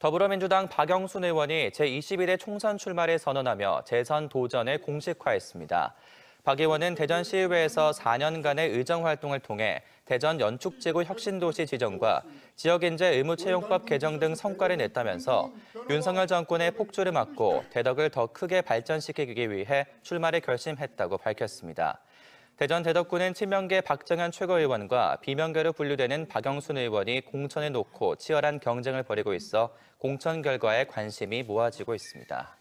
더불어민주당 박영순 의원이 제21회 총선 출마를 선언하며 재선 도전에 공식화했습니다. 박 의원은 대전시의회에서 4년간의 의정활동을 통해 대전 연축지구 혁신도시 지정과 지역인재 의무채용법 개정 등 성과를 냈다면서 윤석열 정권의 폭주를 막고 대덕을 더 크게 발전시키기 위해 출마를 결심했다고 밝혔습니다. 대전 대덕구는 친명계 박정현 최고위원과 비명계로 분류되는 박영순 의원이 공천에 놓고 치열한 경쟁을 벌이고 있어 공천 결과에 관심이 모아지고 있습니다.